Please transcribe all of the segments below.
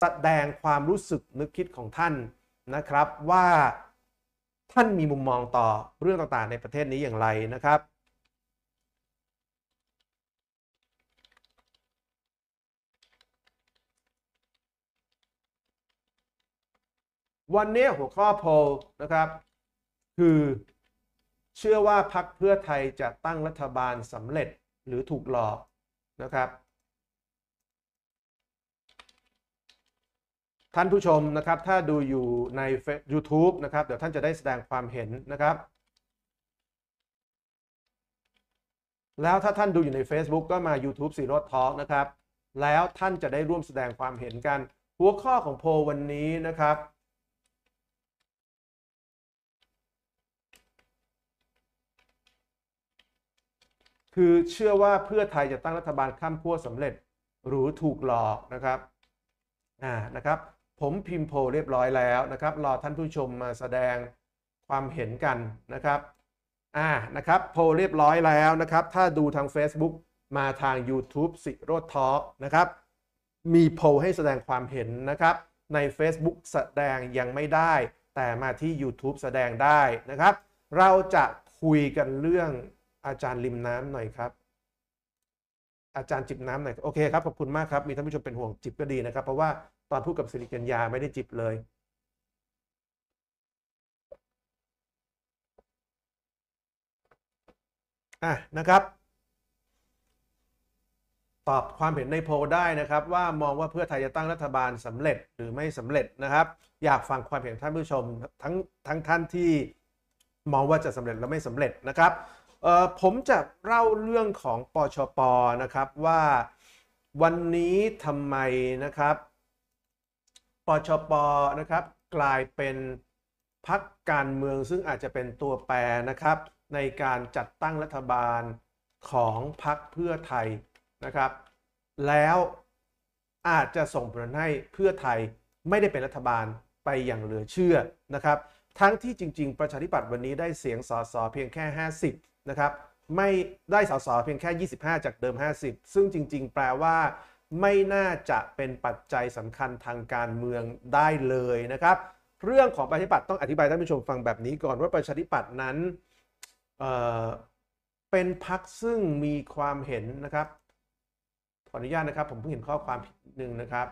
แสดงความรู้สึกนึกคิดของท่านนะครับว่าท่านมีมุมมองต่อเรื่องต่างๆในประเทศนี้อย่างไรนะครับ วันนี้หัวข้อโพลนะครับ คือเชื่อว่าพักเพื่อไทยจะตั้งรัฐบาลสำเร็จหรือถูกหลอกนะครับท่านผู้ชมนะครับถ้าดูอยู่ใน YouTube นะครับ เดี๋ยวท่านจะได้แสดงความเห็นนะครับ แล้วถ้าท่านดูอยู่ใน Facebook ก็มา YouTube สีรถทอล์กนะครับ แล้วท่านจะได้ร่วมแสดงความเห็นกัน หัวข้อของโพลวันนี้นะครับ คือเชื่อว่าเพื่อไทยจะตั้งรัฐบาลข้ามขั้วสำเร็จหรือถูกหลอกนะครับอ่านะครับผมพิมพ์โพเรียบร้อยแล้วนะครับรอท่านผู้ชมมาแสดงความเห็นกันนะครับอ่านะครับโพเรียบร้อยแล้วนะครับ ถ้าดูทาง Facebook มาทาง YouTube สิโรธทอนะครับ มีโพให้แสดงความเห็นนะครับ ใน Facebook แสดงยังไม่ได้ แต่มาที่ YouTube แสดงได้นะครับ เราจะคุยกันเรื่องอาจารย์ริมน้ำหน่อยครับ อาจารย์จิบน้ำหน่อยโอเคครับขอบคุณมากครับมีท่านผู้ชมเป็นห่วงจิบก็ดีนะครับ เพราะว่าตอนพูดกับสิริกัญญาไม่ได้จิบเลย อ่ะนะครับ ตอบความเห็นในโพลได้นะครับ ว่ามองว่าเพื่อไทยจะตั้งรัฐบาลสำเร็จหรือไม่สำเร็จนะครับ อยากฟังความเห็นท่านผู้ชม ทั้งทั้งท่านที่มองว่าจะสำเร็จและไม่สำเร็จนะครับ ผมจะเล่าเรื่องของปชปนะครับว่าวันนี้ทำไมนะครับปชปนะครับกลายเป็นพักการเมืองซึ่งอาจจะเป็นตัวแปรนะครับในการจัดตั้งรัฐบาลของพักเพื่อไทยนะครับแล้วอาจจะส่งผลให้เพื่อไทยไม่ได้เป็นรัฐบาลไปอย่างเหลือเชื่อนะครับทั้งที่จริง ๆ ประชาธิปัตย์วันนี้ได้เสียงสสเพียงแค่ 50นะครับไม่ได้สสเพียงแค่ 25 จากเดิม 50 ซึ่งจริง ๆแปลว่าไม่น่าจะเป็นปัจจัยสำคัญทางการเมืองได้เลยนะครับ เรื่องของ ประชาธิปัตย์ต้องอธิบายท่านผู้ชมฟังแบบนี้ก่อนว่าประชาธิปัตย์นั้นเเป็นพักซึ่งมีความเห็นนะครับ ขออนุญาตนะครับ ผมเพิ่งเห็นข้อความหนึ่งนะครับ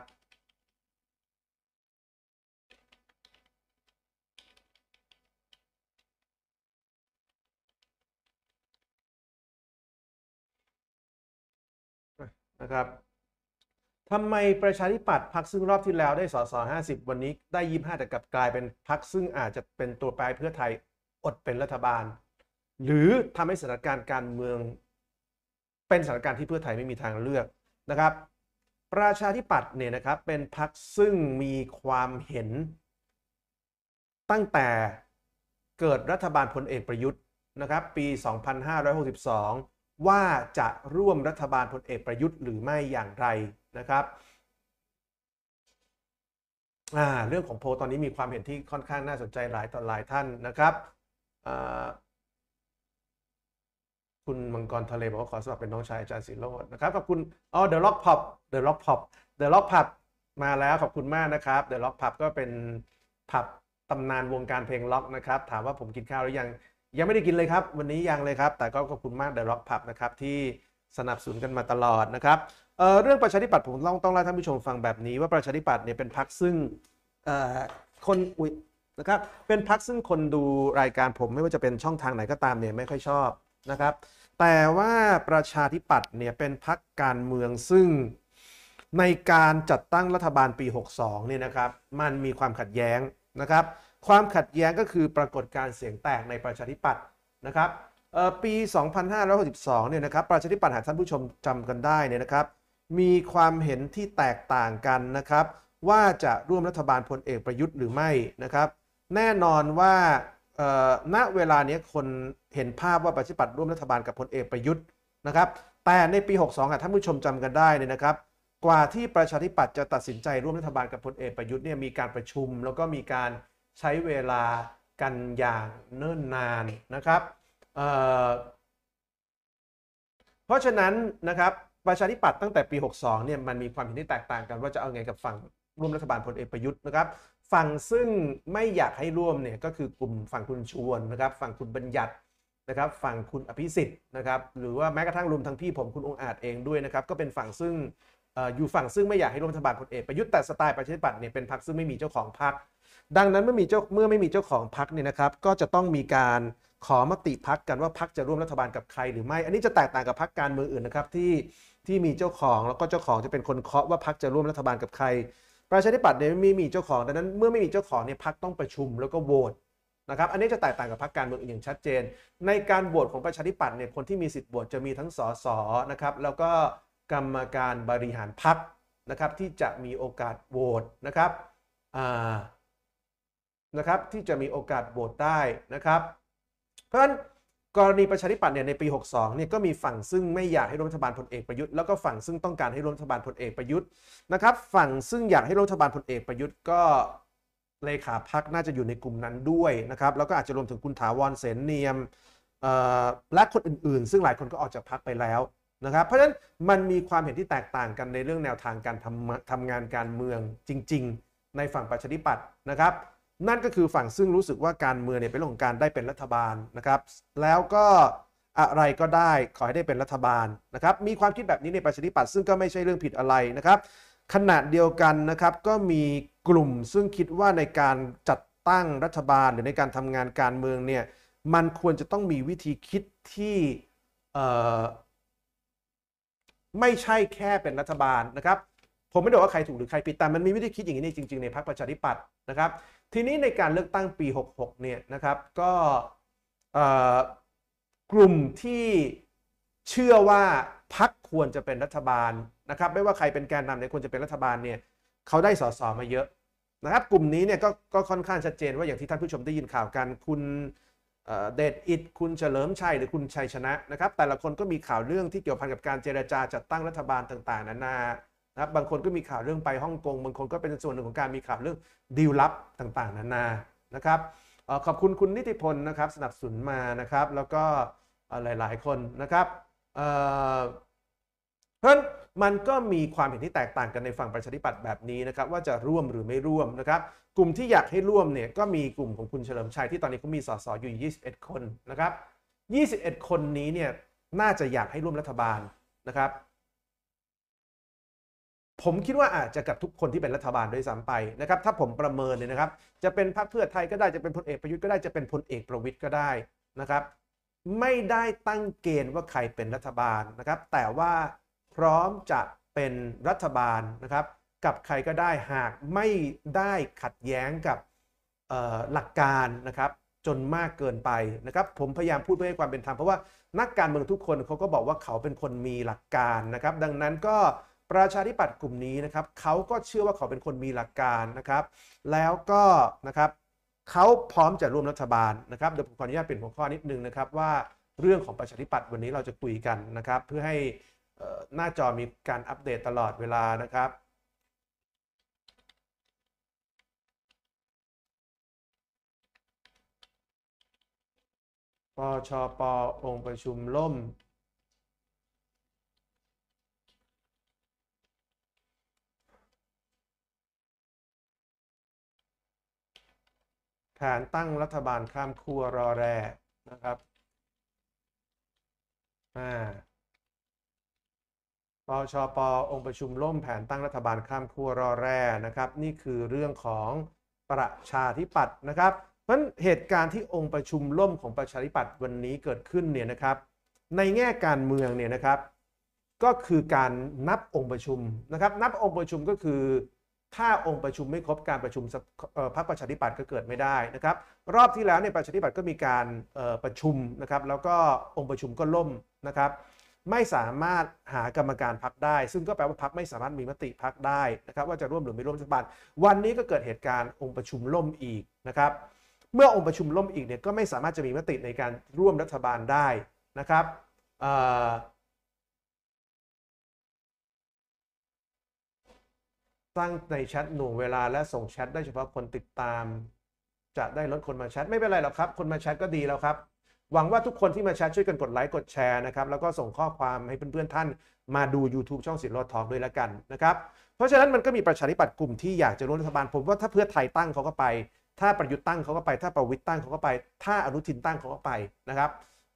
นะครับทำไมประชาธิปัตย์พักซึ่งรอบที่แล้วได้ สสห้าสิบวันนี้ ได้ยี่ห้าแต่กลับกลายเป็นพักซึ่งอาจจะเป็นตัวแปรเพื่อไทยอดเป็นรัฐบาล หรือทำให้สถานการณ์การเมือง เป็นสถานการณ์ที่เพื่อไทยไม่มีทางเลือกนะครับ ประชาธิปัตย์เนี่ยนะครับเป็นพักซึ่งมีความเห็น ตั้งแต่เกิดรัฐบาลพลเอกประยุทธ์นะครับปี 2562 ว่าจะร่วมรัฐบาลพลเอกประยุทธ์หรือไม่อย่างไรนะครับเรื่องของโพตอนนี้มีความเห็นที่ค่อนข้างน่าสนใจหลายต่อหลายท่านนะครับ คุณมังกรทะเลบอกว่าขอสมัครเป็นน้องชายอาจารย์สิโรจนะครับขอบคุณอ๋อเดอะล็อกพับ เดอะล็อกพับ เดอะล็อกพับมาแล้วขอบคุณมากนะครับ เดอะล็อกพับก็เป็นผับตำนานวงการเพลงล็อกนะครับถามว่าผมกินข้าวหรือยัง ยังไม่ได้กินเลยครับ วันนี้ยังเลยครับ แต่ก็ขอบคุณมากเดอะล็อกพับนะครับ ที่สนับสนุนกันมาตลอดนะครับเรื่องประชาธิปัตย์ผมต้องต้องเล่าท่านผู้ชมฟังแบบนี้ ว่าประชาธิปัตย์เนี่ยเป็นพรรคซึ่งคนอุ้ยนะครับเป็นพรรคซึ่งคนดูรายการผมไม่ว่าจะเป็นช่องทางไหนก็ตามเนี่ยไม่ค่อยชอบนะครับ แต่ว่าประชาธิปัตย์เนี่ยเป็นพรรคการเมืองซึ่งในการจัดตั้งรัฐบาลปี 62เนี่ยนะครับ มันมีความขัดแย้งนะครับ ความขัดแย้งก็คือปรากฏการเสียงแตกในประชาธิปัตย์นะครับปี2562เนี่ยนะครับประชาธิปัตย์หากท่านผู้ชมจำกันได้เนี่ยนะครับมีความเห็นที่แตกต่างกันนะครับ ว่าจะร่วมรัฐบาลพลเอกประยุทธ์หรือไม่นะครับ แน่นอนว่าณเวลานี้คนเห็นภาพว่าประชาธิปัตย์ร่วมรัฐบาลกับพลเอกประยุทธ์นะครับ แต่ในปี 62อ้ท่านผู้ชมจำกันได้เนี่ยนะครับ กว่าที่ประชาธิปัตย์จะตัดสินใจร่วมรัฐบาลกับพลเอกประยุทธ์เนี่ยมีการประชุม แล้วก็มีการใช้เวลากันอย่างเนิ่นนานนะครับเพราะฉะนั้นนะครับประชาธิปัตย์ตั้งแต่ปี 62 เนี่ย มันมีความเห็นที่แตกต่างกันว่าจะเอาไงกับฝั่งร่วมรัฐบาลพลเอกประยุทธ์นะครับ ฝั่งซึ่งไม่อยากให้ร่วมเนี่ย ก็คือกลุ่มฝั่งคุณชวนนะครับ ฝั่งคุณบัญญัตินะครับ ฝั่งคุณอภิสิทธิ์นะครับ หรือว่าแม้กระทั่งรวมทั้งพี่ผมคุณองอาจเองด้วยนะครับ ก็เป็นฝั่งซึ่งอยู่ฝั่งซึ่งไม่อยากให้ร่วมรัฐบาลพลเอกประยุทธ์แต่สไตล์ประชาธิปัตย์เนี่ยเป็นพรรคซึ่งไม่มีเจ้าของพรรค ดังนั้นเมื่อมีเจ้าเมื่อไม่มีเจ้าของพรรคเนี่ยนะครับก็จะต้องมีการขอมติพักกันว่าพักจะร่วมรัฐบาลกับใครหรือไม่ อันนี้จะแตกต่างกับพักการเมืองอื่นนะครับที่ที่มีเจ้าของแล้วก็เจ้าของจะเป็นคนเคาะว่าพักจะร่วมรัฐบาลกับใคร ประชาธิปัตย์เนี่ยไม่มีเจ้าของดังนั้นเมื่อไม่มีเจ้าของเนี่ยพักต้องประชุมแล้วก็โหวตนะครับ อันนี้จะแตกต่างกับพรรคการเมืองอื่นอย่าง ชัดเจน ในการโหวตของประชาธิปัตย์เนี่ยคนที่มีสิทธิ์โหวตจะมีทั้งสสนะครับแล้วก็กรรมการบริหารพักนะครับ ที่จะมีโอกาสโหวตนะครับนะครับที่จะมีโอกาสโหวตได้นะครับพราะฉะนั้นกรณีประชาธิปัตย์เนี่ยในปี 62เนี่ยก็มีฝั่งซึ่งไม่อยากให้รัฐบาลพลเอกประยุทธ์แล้วก็ฝั่งซึ่งต้องการให้รัฐบาลพลเอกประยุทธ์นะครับฝั่งซึ่งอยากให้รัฐบาลพลเอกประยุทธ์ก็ เลขาพักน่าจะอยู่ในกลุ่มนั้นด้วยนะครับ แล้วก็อาจจะรวมถึงคุณถาวรเสนเนียมและคนอื่นๆซึ่งหลายคนก็ออกจากพักไปแล้วนะครับเพราะฉะนั้นมันมีความเห็นที่แตกต่างกันในเรื่องแนวทางการทำทำงานการเมืองจริง ๆ ในฝั่งประชาธิปัตย์นะครับนั่นก็คือฝั่งซึ่งรู้สึกว่าการเมืองเนี่ยเป็นเรื่องของการได้เป็นรัฐบาลนะครับ แล้วก็อะไรก็ได้ขอให้ได้เป็นรัฐบาลนะครับ มีความคิดแบบนี้ในประชาธิปัตย์ซึ่งก็ไม่ใช่เรื่องผิดอะไรนะครับขณะเดียวกันนะครับ ก็มีกลุ่มซึ่งคิดว่าในการจัดตั้งรัฐบาลหรือในการทำงานการเมืองเนี่ยมันควรจะต้องมีวิธีคิดที่ไม่ใช่แค่เป็นรัฐบาลนะครับ ผมไม่ได้ว่าใครถูกหรือใครผิดแต่มันมีวิธีคิดอย่างนี้จริงๆ ในพรรคประชาธิปัตย์นะครับทีนี้ในการเลือกตั้งปี 66เนี่ยนะครับ ก็กลุ่มที่เชื่อว่าพักควรจะเป็นรัฐบาลนะครับ ไม่ว่าใครเป็นแกนนำเนี่ยควรจะเป็นรัฐบาลเนี่ยเขาได้สสมาเยอะ นะครับ กลุ่มนี้เนี่ยกก็ค่อนข้างชัดเจนว่าอย่างที่ท่านผู้ชมได้ยินข่าวกันคุณเดชอิดคุณเฉลิมชัยหรือคุณชัยชนะนะครับ แต่ละคนก็มีข่าวเรื่องที่เกี่ยวพันกับการเจรจาจัดตั้งรัฐบาลต่าง ๆนานานะครับบางคนก็มีข่าวเรื่องไปฮ่องกง บางคนก็เป็นส่วนหนึ่งของการมีข่าวเรื่องดีลลับต่างๆ นานา นะครับ ขอบคุณคุณนิติพลนะครับ สนับสนุนมานะครับ แล้วก็หลาย ๆ คนนะครับเพราะมันก็มีความเห็นที่แตกต่างกันในฝั่งประชาธิปัตย์แบบนี้นะครับว่าจะร่วมหรือไม่ร่วมนะครับ กลุ่มที่อยากให้ร่วมเนี่ยก็มีกลุ่มของคุณเฉลิมชัยที่ตอนนี้เขามีสสออยู่ 21 คนนะครับ 21 คนนี้เนี่ยน่าจะอยากให้ร่วมรัฐบาลนะครับผมคิดว่าอาจจะกับทุกคนที่เป็นรัฐบาลด้วยซ้ำไปนะครับถ้าผมประเมินเลยนะครับจะเป็นพรรคเพื่อไทยก็ได้จะเป็นพลเอกประยุทธ์ก็ได้จะเป็นพลเอกประวิทย์ก็ได้นะครับ ไม่ได้ตั้งเกณฑ์ว่าใครเป็นรัฐบาลนะครับ แต่ว่าพร้อมจะเป็นรัฐบาลนะครับ กับใครก็ได้หากไม่ได้ขัดแย้งกับหลักการนะครับ จนมากเกินไปนะครับ ผมพยายามพูดเพื่อให้ความเป็นธรรมเพราะว่านักการเมืองทุกคนเขาก็บอกว่าเขาเป็นคนมีหลักการนะครับ ดังนั้นก็ประชาธิปัตย์กลุ่มนี้นะครับเขาก็เชื่อว่าเขาเป็นคนมีหลักการนะครับ แล้วก็นะครับเขาพร้อมจะร่วมรัฐบาลนะครับเดี๋ยวผมขออนุญาตเปลี่ยนหัวข้อนิดนึงนะครับ ว่าเรื่องของประชาธิปัตย์วันนี้เราจะคุยกันนะครับ เพื่อให้หน้าจอมีการอัปเดตตลอดเวลานะครับปชปองค์ประชุมล่มแผนตั้งรัฐบาลข้ามคั่วรอแรนะครับ อ่า ปชป องค์ประชุมล่มแผนตั้งรัฐบาลข้ามคั่วรอแรนะครับ นี่คือเรื่องของประชาธิปัตย์นะครับ เพราะเหตุการณ์ที่องค์ประชุมล่มของประชาธิปัตย์วันนี้เกิดขึ้นเนี่ยนะครับ ในแง่การเมืองเนี่ยนะครับก็คือการนับองค์ประชุมนะครับ นับองค์ประชุมก็คือถ้าองค์ประชุมไม่ครบการประชุมพรรคประชาธิปัตย์ก็เกิดไม่ได้นะครับ รอบที่แล้วในประชาธิปัตย์ก็มีการประชุมนะครับแล้วก็องค์ประชุมก็ล่มนะครับ ไม่สามารถหากรรมการพักได้ ซึ่งก็แปลว่าพักไม่สามารถมีมติพักได้นะครับ ว่าจะร่วมหรือไม่ร่วมรัฐบาลวันนี้ก็เกิดเหตุการณ์องค์ประชุมล่มอีกนะครับ เมื่อองค์ประชุมล่มอีกเนี่ยก็ไม่สามารถจะมีมติในการร่วมรัฐบาลได้นะครับสร้างในแชทหน่วงเวลาและส่งแชทได้เฉพาะคนติดตาม จะได้ลดคนมาแชท ไม่เป็นไรหรอกครับ คนมาแชทก็ดีแล้วครับ หวังว่าทุกคนที่มาแชทช่วยกันกดไลค์ กดแชร์นะครับ แล้วก็ส่งข้อความให้เพื่อนๆท่านมาดู YouTube ช่องสิทธิ์รอดทองด้วยละกันนะครับเพราะฉะนั้นมันก็มีประชาธิปัตย์กลุ่มที่อยากจะร่วมรัฐบาลผมว่าถ้าเพื่อไทยตั้งเขาก็ไป ถ้าประยุทธ์ตั้งเขาก็ไปถ้าประวิทย์ตั้งเขาก็ไป ถ้าอนุทินตั้งเขาก็ไปนะครับ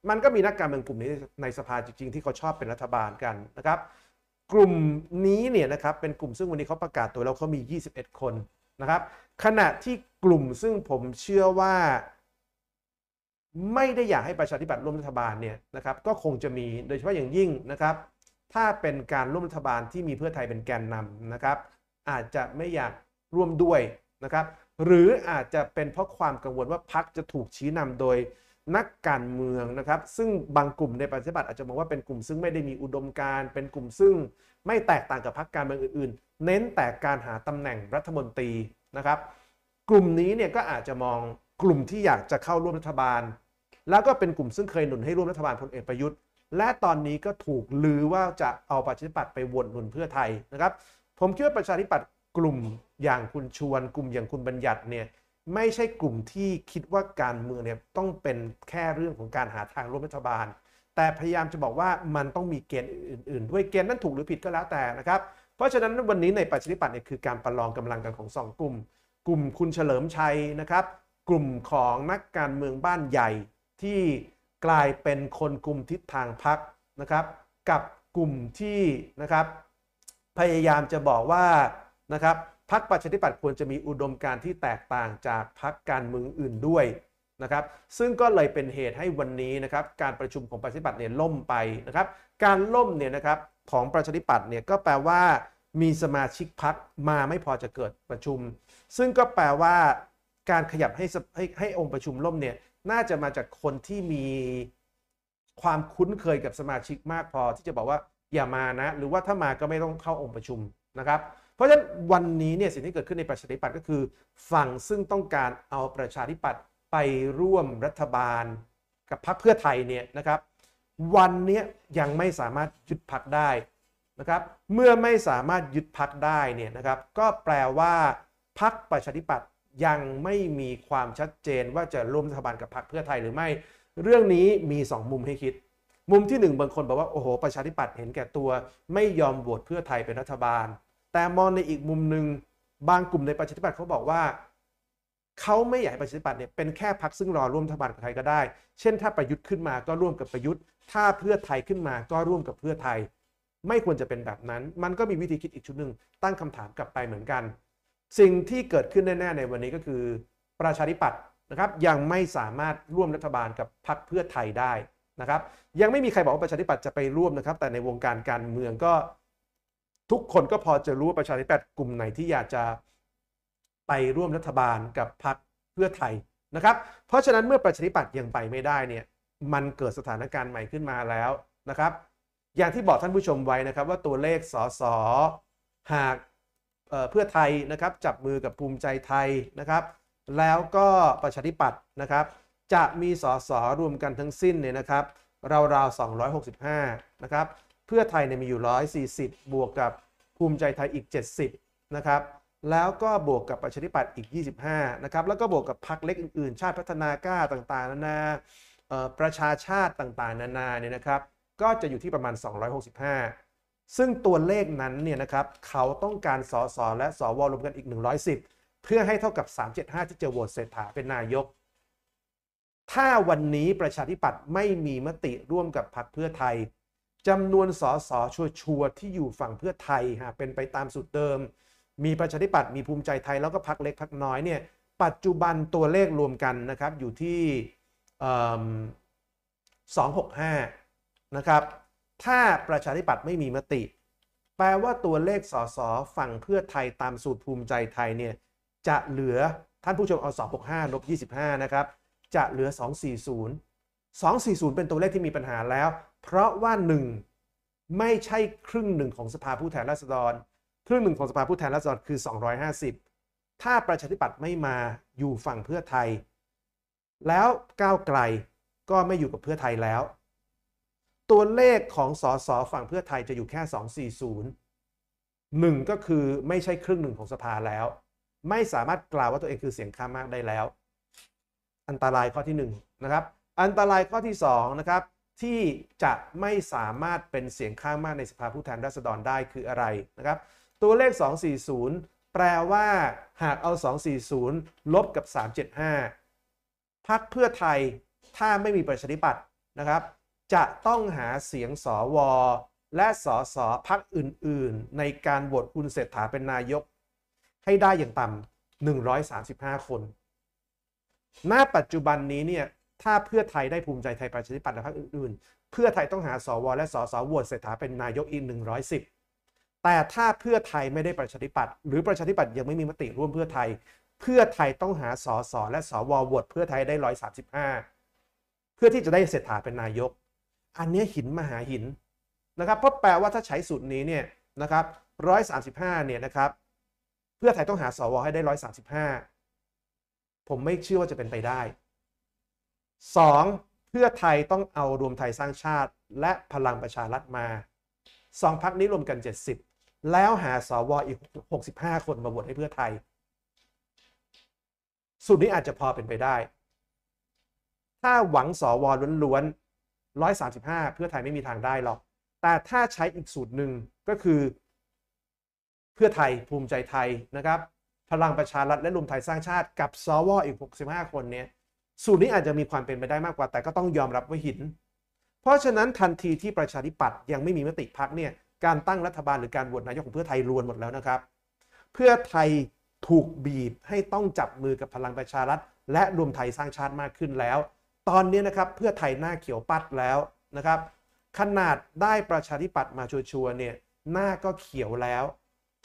มันก็มีนักการเมืองกลุ่มนี้ในสภาจริงๆที่เขาชอบเป็นรัฐบาลกันนะครับกลุ่มนี้เนี่ยนะครับเป็นกลุ่มซึ่งวันนี้เขาประกาศตัวแล้วเขามี 21 คนนะครับ ขณะที่กลุ่มซึ่งผมเชื่อว่า ไม่ได้อยากให้ประชาธิปัตย์ร่วมรัฐบาลเนี่ยนะครับก็คงจะมีโดยเฉพาะอย่างยิ่งนะครับ ถ้าเป็นการร่วมรัฐบาลที่มีเพื่อไทยเป็นแกนนำนะครับ อาจจะไม่อยากร่วมด้วยนะครับ หรืออาจจะเป็นเพราะความกังวลว่าพักจะถูกชี้นำโดยนักการเมืองนะครับ ซึ่งบางกลุ่มในประชาธิปัตย์อาจจะมองว่าเป็นกลุ่มซึ่งไม่ได้มีอุดมการเป็นกลุ่มซึ่งไม่แตกต่างกับพรรคการเมืองอื่น ๆ เน้นแต่การหาตำแหน่งรัฐมนตรีนะครับ กลุ่มนี้เนี่ยก็อาจจะมองกลุ่มที่อยากจะเข้าร่วมรัฐบาล แล้วก็เป็นกลุ่มซึ่งเคยหนุนให้ร่วมรัฐบาลพลเอกประยุทธ์ และตอนนี้ก็ถูกลือว่าจะเอาประชาธิปัตย์ไปวนหนุนเพื่อไทยนะครับ ผมคิดว่าประชาธิปัตย์กลุ่มอย่างคุณชวนกลุ่มอย่างคุณบัญญัติเนี่ยไม่ใช่กลุ่มที่คิดว่าการเมืองเนี่ยต้องเป็นแค่เรื่องของการหาทางร่วมรัฐบาล แต่พยายามจะบอกว่ามันต้องมีเกณฑ์อื่นๆ ด้วย เกณฑ์นั้นถูกหรือผิดก็แล้วแต่นะครับ เพราะฉะนั้นวันนี้ในปัจจุบันเนี่ยคือการประลองกำลังกันของ 2 กลุ่ม กลุ่มคุณเฉลิมชัยนะครับ กลุ่มของนักการเมืองบ้านใหญ่ที่กลายเป็นคนกลุ่มทิศทางพักนะครับ กับกลุ่มที่นะครับพยายามจะบอกว่านะครับพรรคประชาธิปัตย์ควรจะมีอุดมการที่แตกต่างจากพรรคการเมืองอื่นด้วยนะครับ ซึ่งก็เลยเป็นเหตุให้วันนี้นะครับ การประชุมของประชาธิปัตย์เนี่ยล่มไปนะครับ การล่มเนี่ยนะครับของประชาธิปัตย์เนี่ยก็แปลว่า มีสมาชิกพรรคมาไม่พอจะเกิดประชุม ซึ่งก็แปลว่า การขยับให้ให้ให้องค์ประชุมล่มเนี่ยน่าจะมาจากคนที่มีความคุ้นเคยกับสมาชิกมากพอที่จะบอกว่า อย่ามานะ หรือว่าถ้ามาก็ไม่ต้องเข้าองค์ประชุมนะครับเพราะฉะนั้นวันนี้เนี่ยสิ่งที่เกิดขึ้นในประชาธิปัตย์ก็คือ ฝั่งซึ่งต้องการเอาประชาธิปัตย์ไปร่วมรัฐบาลกับพรรคเพื่อไทยเนี่ยนะครับวันนี้ยังไม่สามารถยึดพักได้นะครับเมื่อไม่สามารถยึดพักได้เนี่ยนะครับก็แปลว่าพักประชาธิปัตย์ยังไม่มีความชัดเจนว่าจะร่วมรัฐบาลกับพรรคเพื่อไทยหรือไม่ เรื่องนี้มี 2 มุมให้คิด มุมที่ 1 บางคนบอกว่าโอ้โหประชาธิปัตย์เห็นแก่ตัวไม่ยอมโหวตเพื่อไทยเป็นรัฐบาลแต่มองในอีกมุมหนึ่งบางกลุ่มในประชาธิปัตย์เขาบอกว่าเขาไม่อยากให้ประชาธิปัตย์เนี่ยเป็นแค่พักซึ่งรอร่วมรัฐบาลกับใครก็ได้เช่นถ้าประยุทธ์ขึ้นมาก็ร่วมกับประยุทธ์ ถ้าเพื่อไทยขึ้นมาก็ร่วมกับเพื่อไทย ไม่ควรจะเป็นแบบนั้น มันก็มีวิธีคิดอีกชุดหนึ่งตั้งคำถามกลับไปเหมือนกัน สิ่งที่เกิดขึ้นแน่ๆในวันนี้ก็คือ ประชาธิปัตย์นะครับยังไม่สามารถร่วมรัฐบาลกับพรรคเพื่อไทยได้นะครับ ยังไม่มีใครบอกว่าประชาธิปัตย์จะไปร่วมนะครับ แต่ในวงการการเมืองก็ทุกคนก็พอจะรู้ว่าประชาธิปัตย์กลุ่มไหนที่อยากจะไปร่วมรัฐบาลกับพรรคเพื่อไทยนะครับ เพราะฉะนั้นเมื่อประชาธิปัตย์ยังไปไม่ได้เนี่ยมันเกิดสถานการณ์ใหม่ขึ้นมาแล้วนะครับ อย่างที่บอกท่านผู้ชมไว้นะครับ ว่าตัวเลขสสหากเพื่อไทยนะครับ จับมือกับภูมิใจไทยนะครับ แล้วก็ประชาธิปัตย์นะครับ จะมีสสรวมกันทั้งสิ้นเนี่ยนะครับ ราวๆ 265 นะครับเพื่อไทยเนี่ยมีอยู่ 140 บวกกับภูมิใจไทยอีก 70 นะครับ แล้วก็บวกกับประชาธิปัตย์อีก 25 นะครับ แล้วก็บวกกับพรรคเล็กอื่น ๆ ชาติพัฒนากล้าต่าง ๆ นานาประชาชาติต่างๆ นานา เนี่ยนะครับ ก็จะอยู่ที่ประมาณ 265 ซึ่งตัวเลขนั้น เนี่ยนะครับ เขาต้องการสอสอและ สว รวมกันอีก 110 เพื่อให้เท่ากับ 375ที่จะโหวตเศรษฐาเป็นนายก ถ้าวันนี้ประชาธิปัตย์ไม่มีมติร่วมกับพรรคเพื่อไทยจำนวนสสชัวร์ที่อยู่ฝั่งเพื่อไทยฮะเป็นไปตามสูตรเดิม มีประชาธิปัตย์มีภูมิใจไทยแล้วก็พักเล็กพักน้อยเนี่ยปัจจุบันตัวเลขรวมกันนะครับอยู่ที่ 265 นะครับถ้าประชาธิปัตย์ไม่มีมติ แปลว่าตัวเลขสสฝั่งเพื่อไทยตามสูตรภูมิใจไทยเนี่ยจะเหลือท่านผู้ชมเอา265ลบ 25 นะครับจะเหลือ 240 240 เป็นตัวเลขที่มีปัญหาแล้วเพราะว่าหนึ่งไม่ใช่ครึ่งหนึ่งของสภาผู้แทนราษฎรครึ่งหนึ่งของสภาผู้แทนราษฎรคือ 250 ถ้าประชาธิปัตย์ไม่มาอยู่ฝั่งเพื่อไทย แล้วก้าวไกลก็ไม่อยู่กับเพื่อไทยแล้ว ตัวเลขของสสฝั่งเพื่อไทยจะอยู่แค่ 240 1 ก็คือไม่ใช่ครึ่งหนึ่งของสภาแล้ว ไม่สามารถกล่าวว่าตัวเองคือเสียงข้างมาก ได้แล้ว อันตรายข้อที่1นะครับอันตรายข้อที่ 2 นะครับที่จะไม่สามารถเป็นเสียงข้างมากในสภาผู้แทนราษฎรได้คืออะไรนะครับ ตัวเลข 240 แปลว่าหากเอา 240 ลบกับ 375พักเพื่อไทยถ้าไม่มีประชาธิปัตย์นะครับ จะต้องหาเสียงสอวอ และสอสอพักอื่นๆ ในการโหวตคุณเศรษฐาเป็นนายกให้ได้อย่างต่ำ135 คนณปัจจุบันนี้เนี่ยถ้าเพื่อไทยได้ภูมิใจไทยประชาธิปัตย์และพรรคอื่นๆ เพื่อไทยต้องหาสวและสสโหวตเสถาเป็นนายกอีก110แต่ถ้าเพื่อไทยไม่ได้ประชาธิปัตย์หรือประชาธิปัตย์ยังไม่มีมติร่วมเพื่อไทย เพื่อไทยต้องหาสสและสวโหวตเพื่อไทยได้ 135 เพื่อที่จะได้เสถาเป็นนายก อันนี้หินมหาหินนะครับเพราะแปลว่าถ้าใช้สูตรนี้เนี่ยนะครับ135เนี่ยนะครับเพื่อไทยต้องหาสวให้ได้ 135 ผมไม่เชื่อว่าจะเป็นไปได้ 2. เพื่อไทยต้องเอารวมไทยสร้างชาติ และพลังประชารัฐมา 2 พักนี้รวมกัน 70 แล้วหาสวอีก 65 คนมาโหวตให้เพื่อไทย สูตรนี้อาจจะพอเป็นไปได้ ถ้าหวังสวล้วนๆ135 เพื่อไทยไม่มีทางได้หรอก แต่ถ้าใช้ อีกสูตรหนึ่งก็คือ เพื่อไทยภูมิใจไทยนะครับพลังประชารัฐและรวมไทยสร้างชาติ กับสวอีก 65 คนเนี้ยสูตรนี้อาจจะมีความเป็นไปได้มากกว่า แต่ก็ต้องยอมรับว่าหิน เพราะฉะนั้นทันทีที่ประชาธิปัตย์ยังไม่มีมติพักเนี่ยการตั้งรัฐบาลหรือการโหวตนายกของเพื่อไทยรวนหมดแล้วนะครับ เพื่อไทยถูกบีบให้ต้องจับมือกับพลังประชารัฐ และรวมไทยสร้างชาติมากขึ้นแล้ว ตอนนี้นะครับเพื่อไทยหน้าเขียวปัดแล้วนะครับ ขนาดได้ประชาธิปัตย์มาชัวร์เนี่ยหน้าก็เขียวแล้ว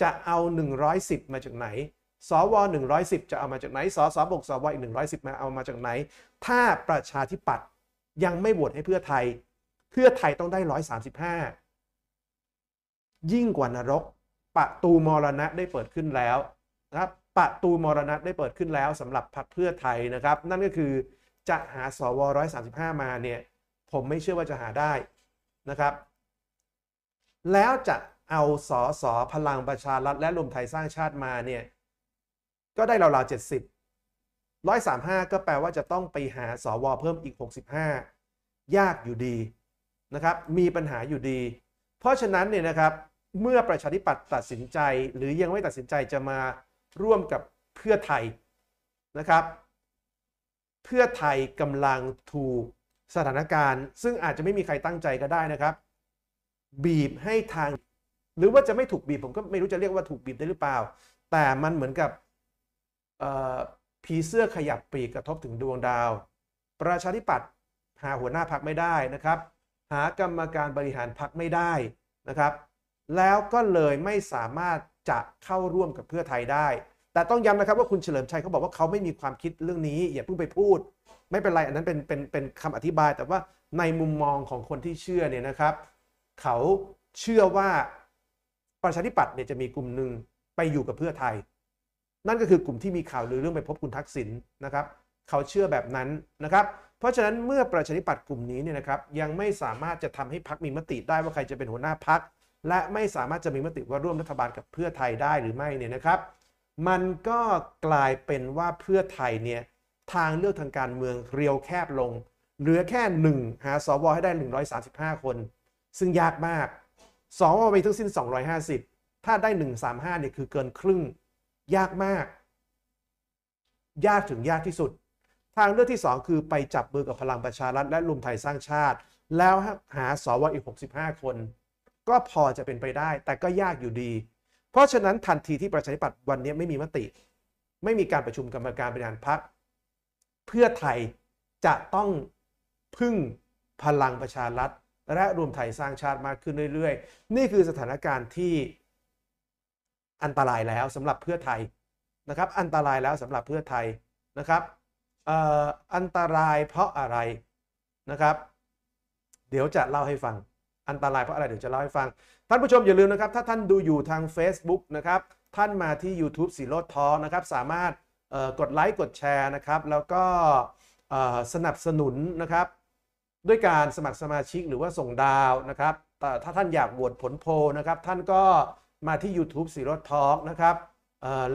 จะเอา 110 มาจากไหนสว110จะเอามาจากไหน สสบวกสวอีก110มาเอามาจากไหน ถ้าประชาธิปัตย์ยังไม่โหวตให้เพื่อไทย เพื่อไทยต้องได้ 135 ยิ่งกว่านรกประตูมรณะได้เปิดขึ้นแล้วนะครับประตูมรณะได้เปิดขึ้นแล้วสำหรับพรรคเพื่อไทยนะครับ นั่นก็คือจะหาสว135 มาเนี่ยผมไม่เชื่อว่าจะหาได้นะครับ แล้วจะเอาสอสอพลังประชารัฐและรวมไทยสร้างชาติมาเนี่ยก็ได้ราวๆเจ็ดสิบร้อยสามห้าก็แปลว่าจะต้องไปหาสวเพิ่มอีกหหกสิบ้ายากอยู่ดีนะครับมีปัญหาอยู่ดี เพราะฉะนั้นเนี่ยนะครับเมื่อประชาธิปัตย์ตัดสินใจหรือยังไม่ตัดสินใจจะมาร่วมกับเพื่อไทยนะครับ เพื่อไทยกำลังถูกสถานการณ์ ซึ่งอาจจะไม่มีใครตั้งใจก็ได้นะครับ บีบให้ทาง หรือว่าจะไม่ถูกบีบ ผมก็ไม่รู้จะเรียกว่าถูกบีบได้หรือเปล่า แต่มันเหมือนกับผีเสื้อขยับปีกกระทบถึงดวงดาว ประชาธิปัตย์หาหัวหน้าพักไม่ได้นะครับ หากรรมการบริหารพักไม่ได้นะครับ แล้วก็เลยไม่สามารถจะเข้าร่วมกับเพื่อไทยได้ แต่ต้องย้ำนะครับว่าคุณเฉลิมชัยเขาบอกว่าเขาไม่มีความคิดเรื่องนี้ อย่าเพิ่งไปพูด ไม่เป็นไรอันนั้นเป็นเป็นเป็นคำอธิบายแต่ว่าในมุมมองของคนที่เชื่อเนี่ยนะครับเขาเชื่อว่า ประชาธิปัตย์เนี่ยจะมีกลุ่มหนึ่งไปอยู่กับเพื่อไทยนั่นก็คือกลุ่มที่มีข่าวลือเรื่องไปพบคุณทักษิณนะครับเขาเชื่อแบบนั้นนะครับ เพราะฉะนั้นเมื่อประชาธิปัตย์กลุ่มนี้เนี่ยนะครับยังไม่สามารถจะทำให้พักมีมติได้ว่าใครจะเป็นหัวหน้าพักและไม่สามารถจะมีมติว่าร่วมรัฐบาลกับเพื่อไทยได้หรือไม่เนี่ยนะครับ มันก็กลายเป็นว่าเพื่อไทยเนี่ยทางเลือกทางการเมืองเรียวแคบลง เหลือแค่ 1 หาสวให้ได้ 135 คน ซึ่งยากมากสวไปทั้งสิ้น 250 ถ้าได้ 135เนี่ยคือเกินครึ่งยากมาก ยากถึงยากที่สุด ทางเลือกที่ 2 คือไปจับมือกับพลังประชารัฐและรวมไทยสร้างชาติ แล้วหาสวอีก 65 คน ก็พอจะเป็นไปได้ แต่ก็ยากอยู่ดี เพราะฉะนั้นทันทีที่ประชาธิปัตย์วันนี้ไม่มีมติ ไม่มีการประชุมกรรมการบริหารพรรคเพื่อไทยจะต้องพึ่งพลังประชารัฐและรวมไทยสร้างชาติมากขึ้นเรื่อยๆ นี่คือสถานการณ์ที่อันตรายแล้วสำหรับเพื่อไทยนะครับอันตรายแล้วสำหรับเพื่อไทยนะครับอันตรายเพราะอะไรนะครับ เดี๋ยวจะเล่าให้ฟัง อันตรายเพราะอะไร เดี๋ยวจะเล่าให้ฟัง ท่านผู้ชมอย่าลืมนะครับถ้าท่านดูอยู่ทาง Facebook นะครับท่านมาที่ YouTube สีโลดท้อนะครับสามารถกดไลค์กดแชร์นะครับแล้วก็สนับสนุนนะครับ ด้วยการสมัครสมาชิกหรือว่าส่งดาวนะครับถ้าท่านอยากโหวตผลโพนะครับท่านก็มาที่ YouTube สีรถทอล์กนะครับ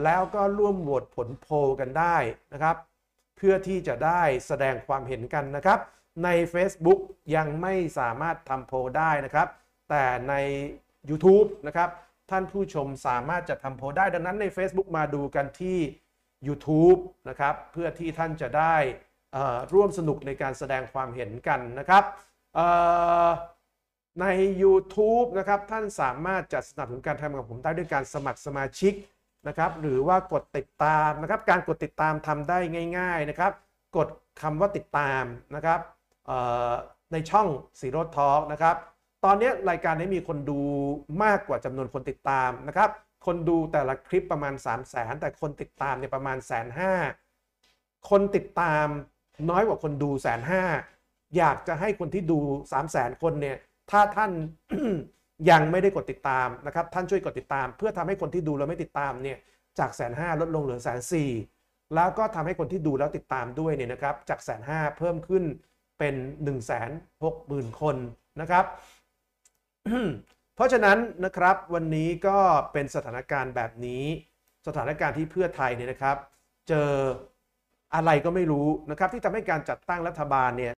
แล้วก็ร่วมโหวตผลโพลกันได้นะครับ เพื่อที่จะได้แสดงความเห็นกันนะครับ ใน Facebook ยังไม่สามารถทำโพลได้นะครับ แต่ใน YouTube นะครับท่านผู้ชมสามารถจะทำโพลได้ดังนั้นใน Facebook มาดูกันที่ YouTube นะครับเพื่อที่ท่านจะได้ร่วมสนุกในการแสดงความเห็นกันนะครับใน YouTube นะครับท่านสามารถจัดสนับสนุนการทำงานของผมได้ด้วยการสมัครสมาชิกนะครับหรือว่ากดติดตาม นะครับ การกดติดตามทำได้ง่าย ๆนะครับ กดคำว่าติดตามนะครับในช่องสีรถทอล์กนะครับ ตอนนี้รายการนี้มีคนดูมากกว่าจำนวนคนติดตามนะครับ คนดูแต่ละคลิปประมาณ 3 0 0แสนแต่คนติดตามเนี่ยประมาณแสนห้าคนติดตามน้อยกว่าคนดูแสนห้าอยากจะให้คนที่ดู 3 0 0แสนคนเนี่ยถ้าท่านยังไม่ได้กดติดตามนะครับ ท่านช่วยกดติดตามเพื่อทำให้คนที่ดูแล้วไม่ติดตามเนี่ยจากแสนห้าลดลงเหลือแสนสี่แล้วก็ทำให้คนที่ดูแล้วติดตามด้วยเนี่ยนะครับจากแสนห้าเพิ่มขึ้นเป็น1นึ่งแสนหกหมื่นคนนะครับเพราะฉะนั้นนะครับวันนี้ก็เป็นสถานการณ์แบบนี้ สถานการณ์ที่เพื่อไทยเนี่ยนะครับ เจออะไรก็ไม่รู้นะครับ ที่ทำให้การจัดตั้งรัฐบาลเนี่ย